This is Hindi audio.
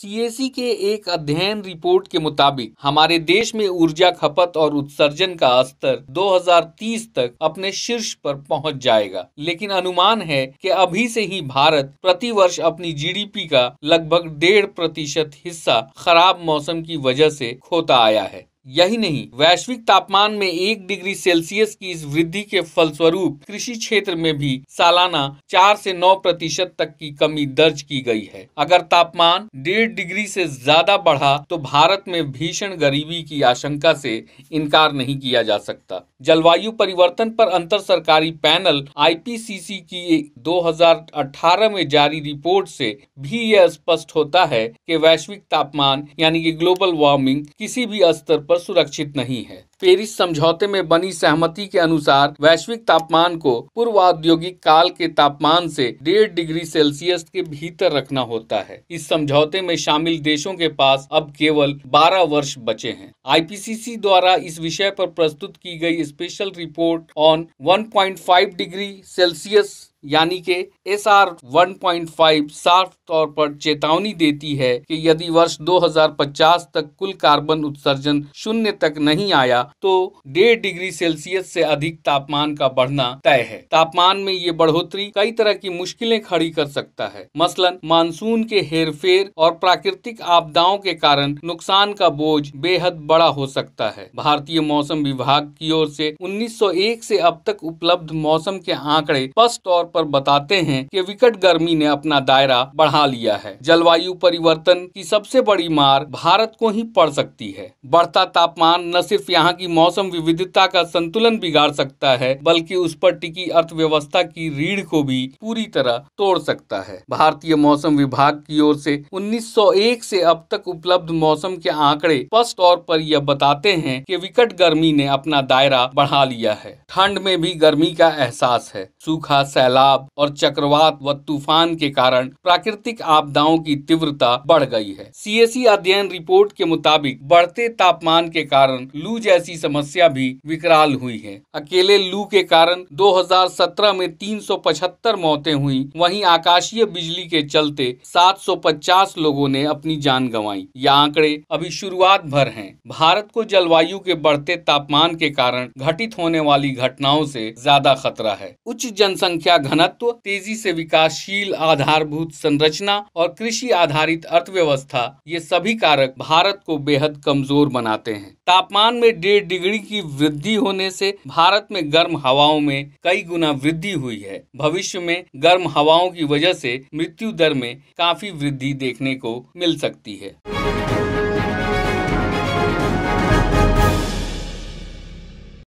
सीएसी के एक अध्ययन रिपोर्ट के मुताबिक हमारे देश में ऊर्जा खपत और उत्सर्जन का स्तर 2030 तक अपने शीर्ष पर पहुंच जाएगा लेकिन अनुमान है कि अभी से ही भारत प्रति वर्ष अपनी जीडीपी का लगभग डेढ़ प्रतिशत हिस्सा खराब मौसम की वजह से खोता आया है यही नहीं वैश्विक तापमान में एक डिग्री सेल्सियस की इस वृद्धि के फलस्वरूप कृषि क्षेत्र में भी सालाना चार से नौ प्रतिशत तक की कमी दर्ज की गई है अगर तापमान डेढ़ डिग्री से ज्यादा बढ़ा तो भारत में भीषण गरीबी की आशंका से इनकार नहीं किया जा सकता जलवायु परिवर्तन पर अंतर सरकारी पैनल आईपीसीसी की 2018 में जारी रिपोर्ट से भी यह स्पष्ट होता है कि वैश्विक तापमान यानी कि ग्लोबल वार्मिंग किसी भी स्तर पर सुरक्षित नहीं है पेरिस समझौते में बनी सहमति के अनुसार वैश्विक तापमान को पूर्व औद्योगिक काल के तापमान से डेढ़ डिग्री सेल्सियस के भीतर रखना होता है इस समझौते में शामिल देशों के पास अब केवल 12 वर्ष बचे हैं आईपीसीसी द्वारा इस विषय पर प्रस्तुत की गई special report on 1.5 degree Celsius यानी के S R one point five साफ तौर पर चेतावनी देती है कि यदि वर्ष 2050 तक कुल कार्बन उत्सर्जन शून्य तक नहीं आया तो डेढ़ डिग्री सेल्सियस से अधिक तापमान का बढ़ना तय है तापमान में ये बढ़ोतरी कई तरह की मुश्किलें खड़ी कर सकता है मसलन मानसून के हेरफेर और प्राकृतिक आपदाओं के कारण नुकसान का बोझ बेहद बड़ा हो सकता है भारतीय मौसम विभाग की ओर से 1901 से अब तक उपलब्ध मौसम के आंकड़े स्पष्ट तौर पर बताते हैं कि विकट गर्मी ने अपना दायरा बढ़ा लिया है जलवायु परिवर्तन की सबसे बड़ी मार भारत को ही पड़ सकती है बढ़ता तापमान न सिर्फ यहाँ कि मौसम विविधता का संतुलन बिगाड़ सकता है बल्कि उस पर टिकी अर्थव्यवस्था की रीढ़ को भी पूरी तरह तोड़ सकता है भारतीय मौसम विभाग की ओर से 1901 से अब तक उपलब्ध मौसम के आंकड़े स्पष्ट तौर पर यह बताते हैं कि विकट गर्मी ने अपना दायरा बढ़ा लिया है ठंड में भी गर्मी का एहसास है सूखा सैलाब और चक्रवात व तूफान के कारण प्राकृतिक आपदाओं की तीव्रता बढ़ गई है सी अध्ययन रिपोर्ट के मुताबिक बढ़ते तापमान के कारण लू जैसी जैसी समस्या भी विकराल हुई है अकेले लू के कारण 2017 में 375 मौतें हुई वहीं आकाशीय बिजली के चलते 750 लोगों ने अपनी जान गंवाई यह आंकड़े अभी शुरुआत भर हैं भारत को जलवायु के बढ़ते तापमान के कारण घटित होने वाली घटनाओं से ज्यादा खतरा है उच्च जनसंख्या घनत्व तेजी से विकासशील आधारभूत संरचना और कृषि आधारित अर्थव्यवस्था ये सभी कारक भारत को बेहद कमजोर बनाते हैं तापमान में डेढ़ डिग्री की वृद्धि होने से भारत में गर्म हवाओं में कई गुना वृद्धि हुई है भविष्य में गर्म हवाओं की वजह से मृत्यु दर में काफी वृद्धि देखने को मिल सकती है